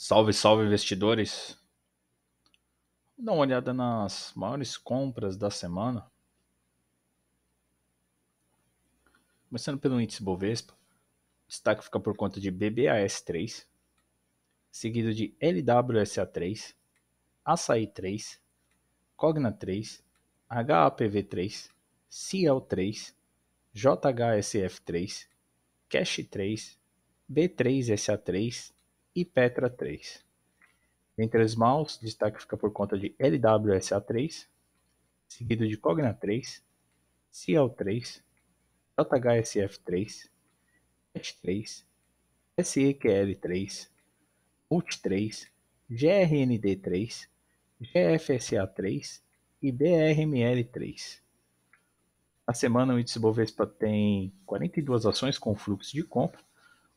Salve, salve investidores. Vou dar uma olhada nas maiores compras da semana. Começando pelo índice Bovespa, o destaque fica por conta de BBAS3, seguido de LWSA3, Açaí 3, Cogna 3, HAPV 3, cl 3, JHSF 3, Cash 3, B3SA3 e Petra 3. Entre as maus, destaque fica por conta de LWSA3, seguido de Cogna 3, CL3, JHSF3, H3, SEQL3, MUT3, GRND3, GFSA3 e BRML3. Na semana, o índice Bovespa tem 42 ações com fluxo de compra,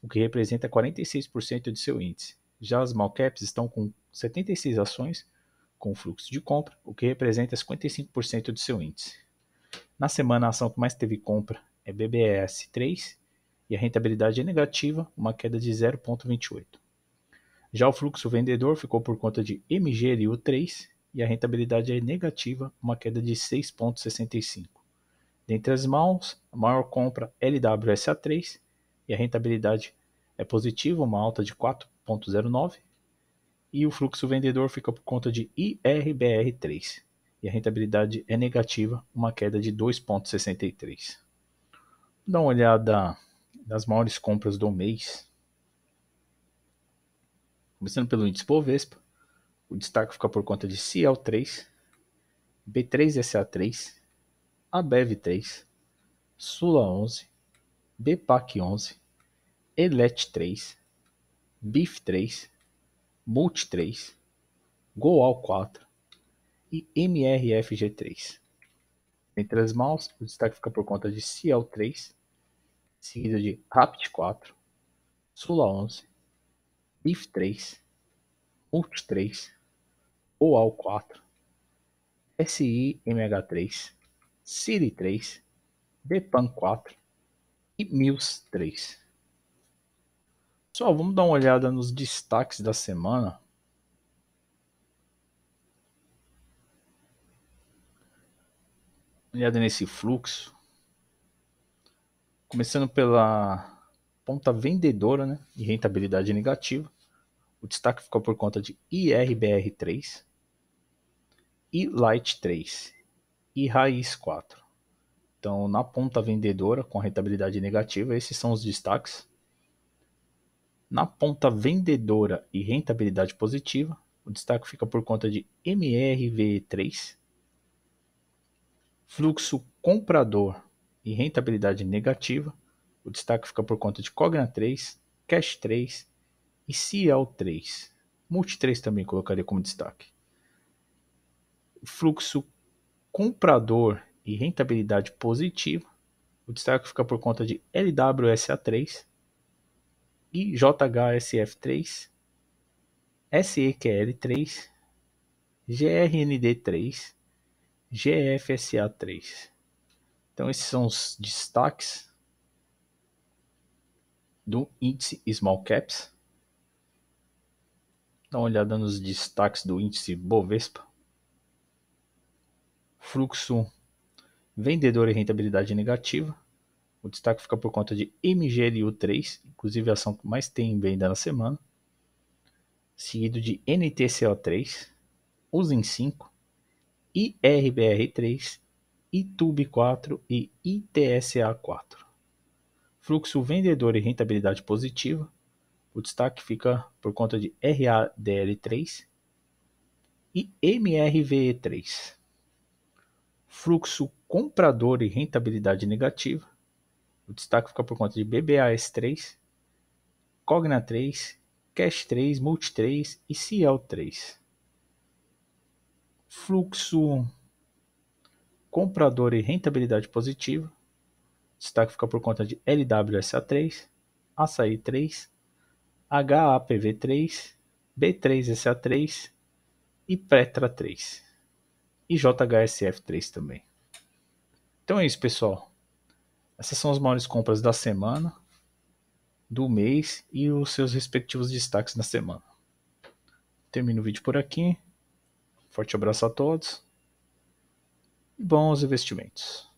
o que representa 46% de seu índice. Já as malcaps estão com 76 ações com fluxo de compra, o que representa 55% do seu índice. Na semana, a ação que mais teve compra é BBS3 e a rentabilidade é negativa, uma queda de 0,28. Já o fluxo vendedor ficou por conta de MGLU 3 e a rentabilidade é negativa, uma queda de 6,65. Dentre as mãos, a maior compra é LWSA3 e a rentabilidade é positiva, uma alta de 4,09%, e o fluxo vendedor fica por conta de IRBR3, e a rentabilidade é negativa, uma queda de 2,63%. Dá uma olhada nas maiores compras do mês. Começando pelo índice Bovespa, o destaque fica por conta de CL3, B3SA3, ABEV3, Sula11, BPAC11, elet 3, bif 3, Mult 3, Goal 4 e MRFG3. Entre as mãos, o destaque fica por conta de CL3, seguido de Rapid 4, Sula 11, bif 3, Mult 3, OAL 4, SIMH3, Siri 3, Depan 4 e Mills 3. Pessoal, vamos dar uma olhada nos destaques da semana. Olhada nesse fluxo. Começando pela ponta vendedora né, e rentabilidade negativa. O destaque ficou por conta de IRBR3, e Light 3 e Raiz 4. Então, na ponta vendedora, com rentabilidade negativa, esses são os destaques. Na ponta vendedora e rentabilidade positiva, o destaque fica por conta de MRVE3. Fluxo comprador e rentabilidade negativa, o destaque fica por conta de Cogna 3, Cash 3 e cl 3. Multi 3 também colocaria como destaque. Fluxo comprador e rentabilidade positiva, o destaque fica por conta de LWSA3, IJHSF3, SEQL3, GRND3, GFSA3. Então, esses são os destaques do índice Small Caps. Dá uma olhada nos destaques do índice Bovespa. Fluxo vendedor e rentabilidade negativa. O destaque fica por conta de MGLU3, inclusive a ação que mais tem em venda na semana, seguido de NTCO3, Usin5, IRBR3, ITUB4 e ITSA4. Fluxo vendedor e rentabilidade positiva. O destaque fica por conta de RADL3 e MRVE3. Fluxo comprador e rentabilidade negativa o destaque fica por conta de BBAS3, Cogna3, Cash3, Multi3 e Ciel3. Fluxo comprador e rentabilidade positiva. Destaque fica por conta de LWSA3, Açaí3, HAPV3, B3SA3 e Petra3. E JHSF3 também. Então é isso, pessoal. Essas são as maiores compras da semana, do mês e os seus respectivos destaques na semana. Termino o vídeo por aqui. Forte abraço a todos e bons investimentos.